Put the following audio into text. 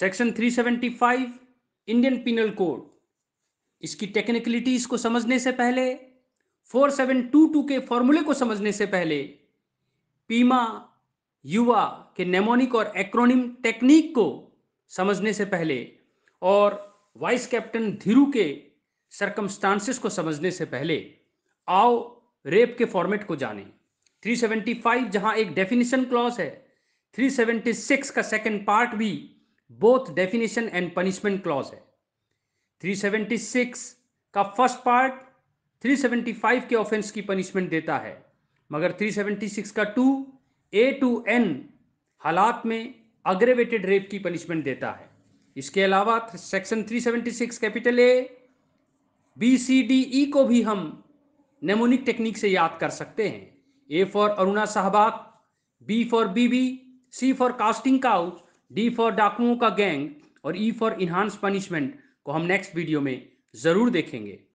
section 375 Indian penal code इसकी technicalities को समझने से पहले 4722 के फॉर्मूले को समझने से पहले पीमा युवा के नेमोनिक और एक्रोनिम टेक्निक को समझने से पहले और वाइस कैप्टन धीरू के सरकमस्टांसिस को समझने से पहले आओ रेप के फॉर्मेट को जाने 375 जहां एक डेफिनेशन क्लॉज है 376 का सेकंड पार्ट भी both definition and punishment clause है 376 का फर्स्ट पार्ट 375 के ऑफेंस की पनिशमेंट देता है मगर 376 का टू ए टू एन हालात में अग्रेवेटेड रेप की पनिशमेंट देता है इसके अलावा section 376 capital A B C D E को भी हम नेमोनिक टेक्निक से याद कर सकते हैं A for Aruna Shanbaug B for बीबी C for casting couch D for डाकुओं का गैंग और ई फॉर इन्हांस पनिशमेंट को हम नेक्स्ट वीडियो में ज़रूर देखेंगे